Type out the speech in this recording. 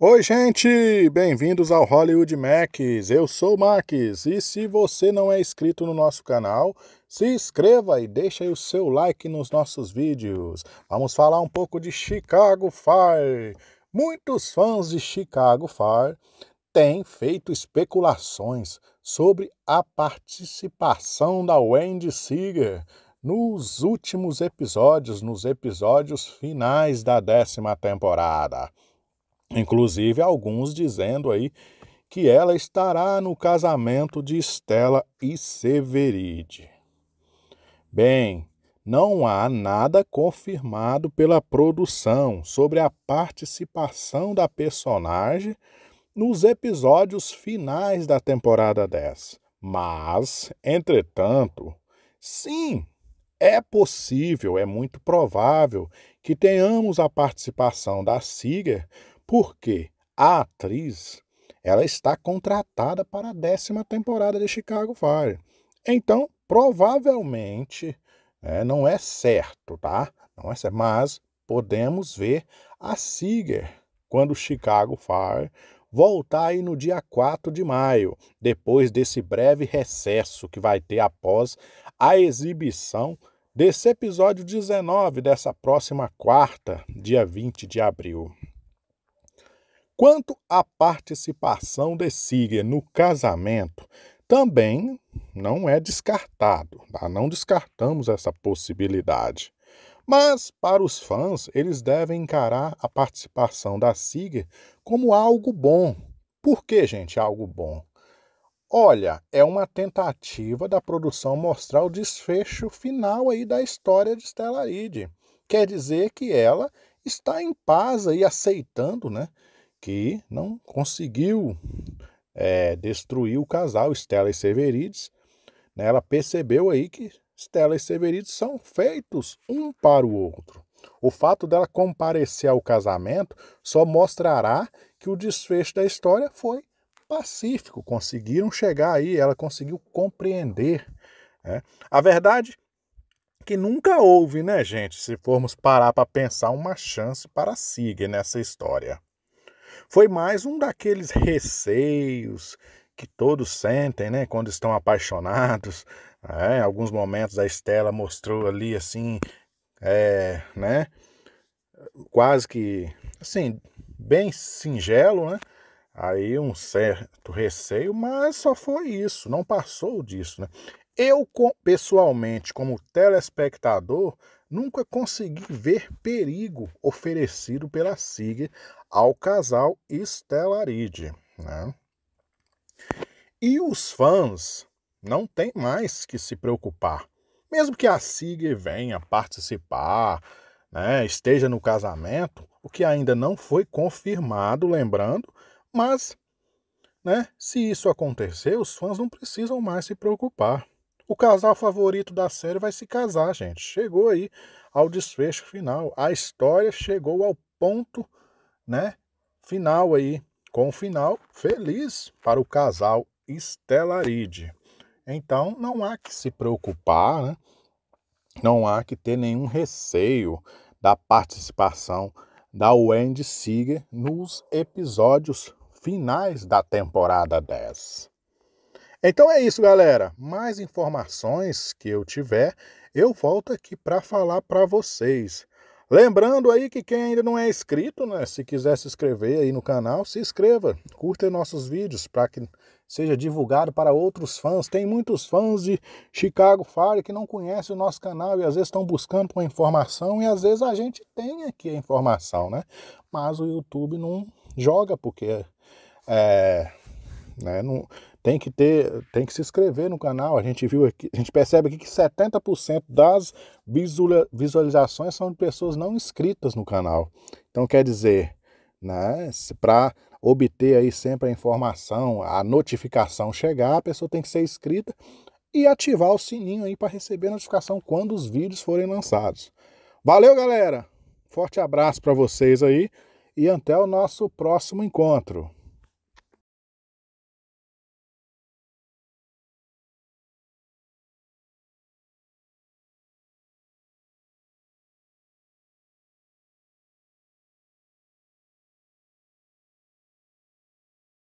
Oi, gente! Bem-vindos ao Hollywood Max. Eu sou o Max e se você não é inscrito no nosso canal, se inscreva e deixe o seu like nos nossos vídeos. Vamos falar um pouco de Chicago Fire. Muitos fãs de Chicago Fire têm feito especulações sobre a participação da Wendy Seeger nos últimos episódios, nos episódios finais da décima temporada. Inclusive alguns dizendo aí que ela estará no casamento de Estela e Severide. Bem, não há nada confirmado pela produção sobre a participação da personagem nos episódios finais da temporada 10. Mas, entretanto, sim, é possível, é muito provável que tenhamos a participação da Siger porque a atriz ela está contratada para a décima temporada de Chicago Fire. Então, provavelmente, né, não é certo, tá? Não é certo, mas podemos ver a Seager quando Chicago Fire voltar aí no dia 4 de maio, depois desse breve recesso que vai ter após a exibição desse episódio 19 dessa próxima quarta, dia 20 de abril. Quanto à participação de Síria no casamento, também não é descartado, tá? não descartamos essa possibilidade. Mas, para os fãs, eles devem encarar a participação da Síria como algo bom. Por que, gente, algo bom? Olha, é uma tentativa da produção mostrar o desfecho final aí da história de Stellaride. Quer dizer que ela está em paz e aceitando, né? que não conseguiu é, destruir o casal Stella e Severides. Né? Ela percebeu aí que Stella e Severides são feitos um para o outro. O fato dela comparecer ao casamento só mostrará que o desfecho da história foi pacífico. Conseguiram chegar aí, ela conseguiu compreender. Né? A verdade é que nunca houve, né, gente? Se formos parar para pensar, uma chance para Sig nessa história. Foi mais um daqueles receios que todos sentem, né, quando estão apaixonados. É, alguns momentos a Estela mostrou ali assim, é, né, quase que assim, bem singelo, né? Aí um certo receio, mas só foi isso, não passou disso, né? Eu, pessoalmente, como telespectador, nunca consegui ver perigo oferecido pela SIG ao casal Stellaride. Né? E os fãs não têm mais que se preocupar. Mesmo que a SIG venha participar, né, esteja no casamento, o que ainda não foi confirmado, lembrando, mas né, se isso acontecer, os fãs não precisam mais se preocupar. O casal favorito da série vai se casar, gente. Chegou aí ao desfecho final. A história chegou ao ponto, né, final aí, com o um final feliz para o casal Stellaride. Então, não há que se preocupar, né? Não há que ter nenhum receio da participação da Wendy Seeger nos episódios finais da temporada 10. Então é isso, galera. Mais informações que eu tiver, eu volto aqui para falar para vocês. Lembrando aí que quem ainda não é inscrito, né, se quiser se inscrever aí no canal, se inscreva, curta nossos vídeos para que seja divulgado para outros fãs. Tem muitos fãs de Chicago Fire que não conhecem o nosso canal e às vezes estão buscando uma informação e às vezes a gente tem aqui a informação, né? Mas o YouTube não joga porque é, é né, não, tem que ter, tem que se inscrever no canal. A gente viu aqui, a gente percebe aqui que 70% das visualizações são de pessoas não inscritas no canal. Então quer dizer, né, para obter aí sempre a informação, a notificação chegar, a pessoa tem que ser inscrita e ativar o sininho aí para receber a notificação quando os vídeos forem lançados. Valeu, galera. Forte abraço para vocês aí e até o nosso próximo encontro.